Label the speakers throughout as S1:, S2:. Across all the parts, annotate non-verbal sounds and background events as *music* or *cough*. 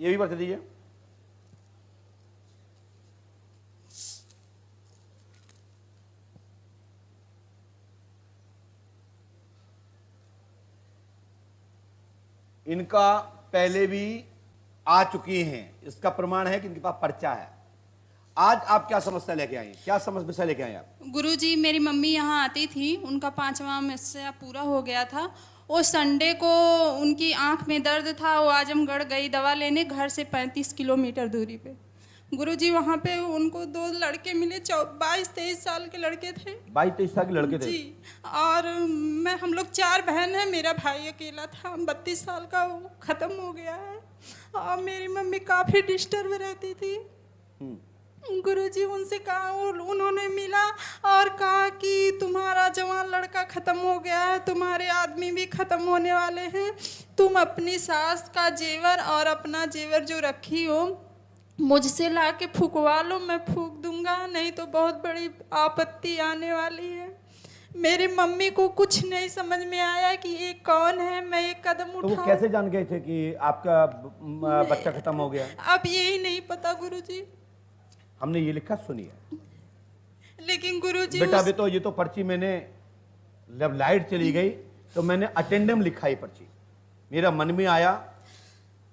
S1: ये भी भर दीजिए इनका पहले भी आ चुकी हैं इसका प्रमाण है कि इनके पास पर्चा है आज आप क्या समस्या लेके आई क्या समस्या लेके आए आप
S2: गुरुजी मेरी मम्मी यहाँ आती थी उनका पांचवा समस्या पूरा हो गया था वो संडे को उनकी आंख में दर्द था वो आजमगढ़ गई दवा लेने घर से 35 किलोमीटर दूरी पे गुरुजी वहाँ पे उनको दो लड़के मिले बाईस तेईस साल के लड़के थे
S1: बाईस तेईस साल के लड़के थे जी
S2: और मैं हम लोग चार बहन हैं मेरा भाई अकेला था बत्तीस साल का वो ख़त्म हो गया है और मेरी मम्मी काफ़ी डिस्टर्ब रहती थी
S1: हम्म।
S2: गुरुजी उनसे कहा उन्होंने मिला और कहा कि तुम्हारा जवान लड़का ख़त्म हो गया है तुम्हारे आदमी भी ख़त्म होने वाले हैं तुम अपनी सास का जेवर और अपना जेवर जो रखी हो मुझसे ला के फूकवा लो मैं फूक दूंगा नहीं तो बहुत बड़ी आपत्ति आने वाली है मेरी मम्मी को कुछ नहीं समझ में आया कि ये कौन है मैं एक कदम उठा तो वो कैसे
S1: जान गए थे कि आपका बच्चा खत्म हो गया
S2: अब यही नहीं पता गुरुजी
S1: हमने ये लिखा सुनिए
S2: लेकिन गुरुजी बेटा भी
S1: तो ये तो पर्ची मैंने जब लाइट चली गई तो मैंने अटेंडम लिखा ही पर्ची मेरा मन में आया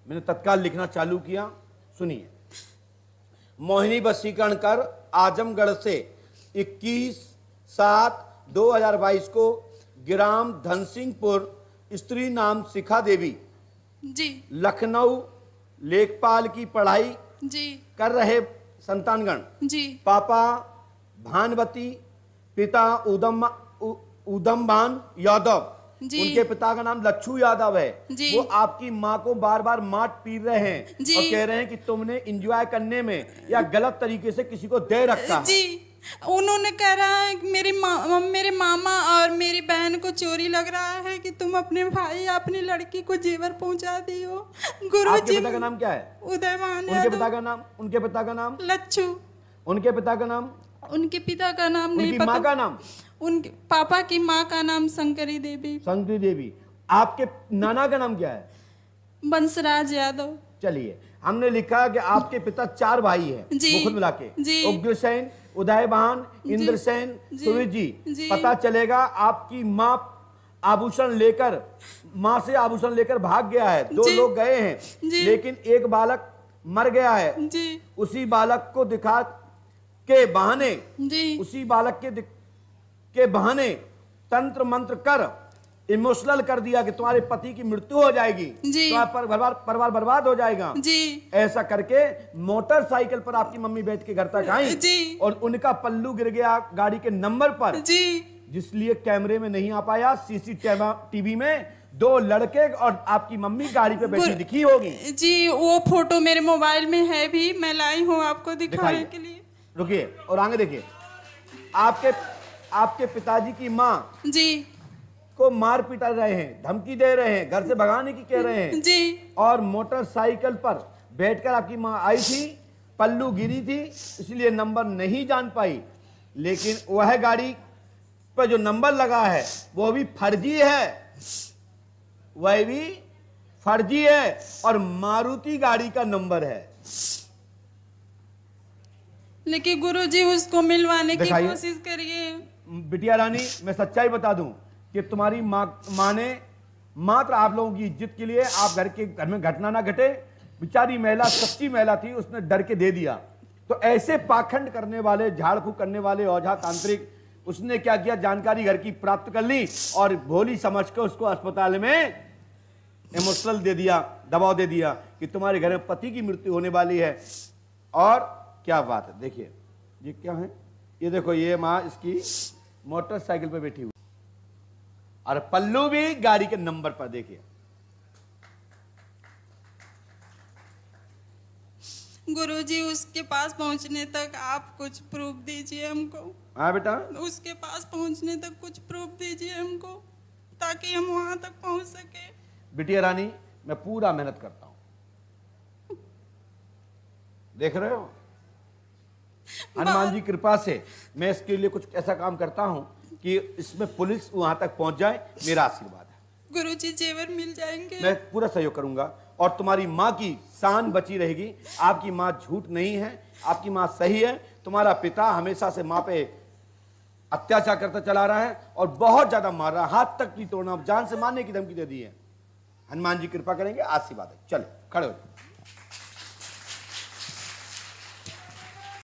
S1: मैंने तत्काल लिखना चालू किया सुनिए मोहिनी कर आजमगढ़ से 21 सात 2022 को ग्राम धनसिंहपुर स्त्री नाम शिखा देवी जी लखनऊ लेखपाल की पढ़ाई जी कर रहे संतानगण जी पापा भानवती पिता उदम भान यादव जी। उनके पिता का नाम लच्छू यादव है जी। वो आपकी माँ को बार बार मात पी रहे हैं जी। और कह रहे हैं कि तुमने इंजॉय करने में या गलत तरीके से किसी को दे रखा जी।
S2: उन्होंने कह रहा है मेरे मा, मेरे मामा को चोरी लग रहा है कि तुम अपने भाई अपनी लड़की को जेवर पहुंचा दी हो गुरु जी पिता का नाम क्या है उदयमान उनके पिता
S1: का नाम उनके पिता का
S2: नाम लच्छू उनके पिता का नाम उनके पिता का नाम नहीं पता का नाम उनके पापा की माँ का नाम शंकरी देवी
S1: शंकरी देवी आपके नाना का नाम क्या है
S2: बंसराज यादव
S1: चलिए हमने लिखा कि आपके पिता चार भाई हैं जी खुद मिला के जी उदयवान इंद्रसेन सूर्य जी पता चलेगा आपकी माँ आभूषण लेकर माँ से आभूषण लेकर भाग गया है दो लोग गए हैं लेकिन एक बालक मर गया है उसी बालक को दिखा के बहाने उसी बालक के के बहाने तंत्र मंत्र कर इमोशनल कर दिया कि तुम्हारे पति की मृत्यु हो जाएगी तो परिवार परिवार बर्बाद हो जाएगा जी ऐसा करके मोटरसाइकिल पर आपकी मम्मी बैठ के घर तक आई और उनका पल्लू गिर गया गाड़ी के नंबर पर जी जिसलिए कैमरे में नहीं आ पाया टीवी में दो लड़के और आपकी
S2: मम्मी गाड़ी पे बैठी दिखी होगी जी वो फोटो मेरे मोबाइल में है भी मैं लाई हूँ आपको दिखाने के लिए
S1: रुकिए और आगे देखिए
S2: आपके आपके
S1: पिताजी की माँ जी को मार पिटा रहे हैं धमकी दे रहे हैं घर से भगाने की कह रहे हैं जी और मोटरसाइकिल पर बैठकर आपकी माँ आई थी पल्लू गिरी थी इसलिए नंबर नहीं जान पाई लेकिन वह गाड़ी पर जो नंबर लगा है वो भी फर्जी है वह भी फर्जी है और मारुति गाड़ी का नंबर है
S2: लेकिन गुरुजी उसको मिलवाने की कोशिश करिए
S1: बिटिया रानी मैं सच्चाई बता दूं कि तुम्हारी माँ माँ ने मात्र आप लोगों की इज्जत के लिए आप घर के घर में घटना ना घटे बेचारी महिला सच्ची महिला थी उसने डर के दे दिया तो ऐसे पाखंड करने वाले झाड़ फूक करने वाले ओझा तांत्रिक उसने क्या किया जानकारी घर की प्राप्त कर ली और भोली समझ कर उसको अस्पताल में इमोशनल दे दिया दबाव दे दिया कि तुम्हारे घर में पति की मृत्यु होने वाली है और क्या बात है देखिए ये क्या है ये देखो ये माँ इसकी मोटरसाइकिल पर बैठी हुई और पल्लू भी गाड़ी के नंबर पर देखिए
S2: गुरुजी उसके पास पहुंचने तक आप कुछ प्रूफ दीजिए हमको हाँ बेटा उसके पास पहुंचने तक कुछ प्रूफ दीजिए हमको ताकि हम वहां तक पहुंच सके
S1: बिटिया रानी मैं पूरा मेहनत करता हूँ देख रहे हो *laughs* हनुमान जी कृपा से मैं इसके लिए कुछ ऐसा काम करता हूँ कि इसमें पुलिस वहां तक पहुंच जाए मेरा आशीर्वाद
S2: है गुरु जी जेवर मिल जाएंगे
S1: मैं पूरा सहयोग करूंगा और तुम्हारी माँ की शान बची रहेगी आपकी माँ झूठ नहीं है आपकी माँ सही है तुम्हारा पिता हमेशा से माँ पे अत्याचार करता चला रहा है और बहुत ज्यादा मार रहा है हाथ तक नहीं तोड़ना जान से मारने की धमकी दे दी है हनुमान जी कृपा करेंगे आशीर्वाद चलो खड़े हो जाओ